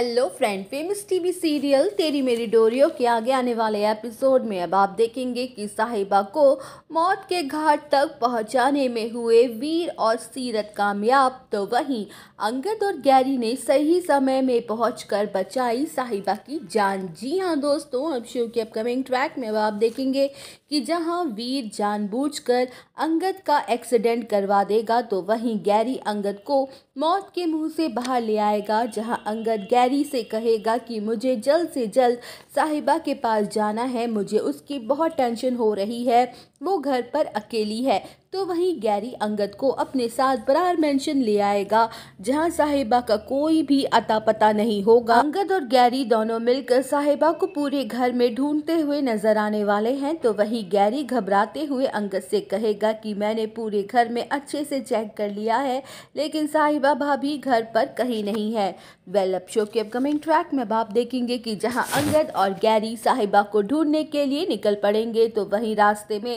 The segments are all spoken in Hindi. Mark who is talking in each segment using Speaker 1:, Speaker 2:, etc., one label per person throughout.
Speaker 1: hello friend famous TV serial Teri Meri डोरियो के आगे आने वाले एपिसोड में अब आप देखेंगे कि साहिबा को मौत के घाट तक पहुंचाने में हुए वीर और सीरत कामयाब तो वहीं अंगद और गैरी ने सही समय में पहुंचकर बचाई साहिबा की जान जी हाँ दोस्तों अब शो के अपकमिंग ट्रैक में अब आप देखेंगे कि जहां वीर जानबूझकर अंगद का एक्सीडेंट करवा देगा तो वहीं गैरी अंगद को मौत के मुँह से बाहर ले आएगा जहाँ अंगद गैरी हैरी से कहेगा कि मुझे जल्द से जल्द साहिबा के पास जाना है मुझे उसकी बहुत टेंशन हो रही है वो घर पर अकेली है तो वहीं गैरी अंगद को अपने साथ बरार मेंशन ले आएगा जहां साहिबा का कोई भी अता पता नहीं होगा अंगद और गैरी दोनों मिलकर साहिबा को पूरे घर में ढूंढते हुए नजर आने वाले हैं तो वहीं गैरी घबराते हुए अंगद से कहेगा कि मैंने पूरे घर में अच्छे से चेक कर लिया है लेकिन साहिबा भाभी घर पर कहीं नहीं है वेल अप शो के अपकमिंग ट्रैक में आप देखेंगे कि जहाँ अंगद और गैरी साहिबा को ढूंढने के लिए निकल पड़ेंगे तो वहीं रास्ते में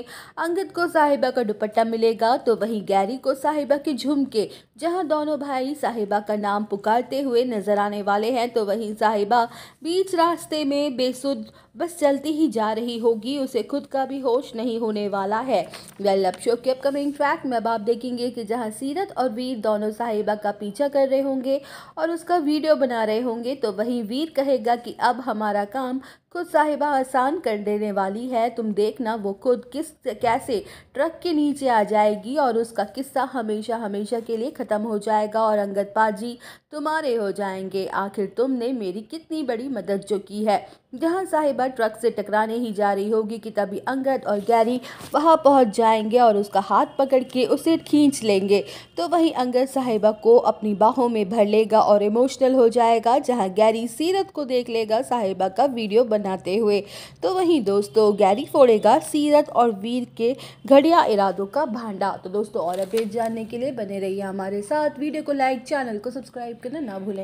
Speaker 1: अंगद को साहिबा का दुपट्टा पैसा मिलेगा तो वहीं गैरी को साहिबा के झुमके जहां दोनों भाई साहिबा का नाम पुकारते हुए नजर आने वाले हैं तो वहीं साहिबा बीच रास्ते में बेसुध बस चलती ही जा रही होगी उसे खुद का भी होश नहीं होने वाला है वेल well, अब शो के अपकमिंग ट्रैक में अब आप देखेंगे कि जहां सीरत और वीर दोनों साहिबा का पीछा कर रहे होंगे और उसका वीडियो बना रहे होंगे तो वहीं वीर कहेगा कि अब हमारा काम खुद साहिबा आसान कर देने वाली है तुम देखना वो खुद किस कैसे ट्रक के नीचे आ जाएगी और उसका किस्सा हमेशा हमेशा के लिए ख़त्म हो जाएगा और अंगद पाजी तुम्हारे हो जाएंगे आखिर तुमने मेरी कितनी बड़ी मदद जो की है जहां साहिबा ट्रक से टकराने ही जा रही होगी कि तभी अंगद और गैरी वहां पहुंच जाएंगे और उसका हाथ पकड़ के उसे खींच लेंगे तो वहीं अंगद साहिबा को अपनी बाहों में भर लेगा और इमोशनल हो जाएगा जहां गैरी सीरत को देख लेगा साहिबा का वीडियो बनाते हुए तो वहीं दोस्तों गैरी फोड़ेगा सीरत और वीर के घड़िया इरादों का भांडा तो दोस्तों और अपडेट जानने के लिए बने रहिए हमारे साथ वीडियो को लाइक चैनल को सब्सक्राइब करना ना भूलें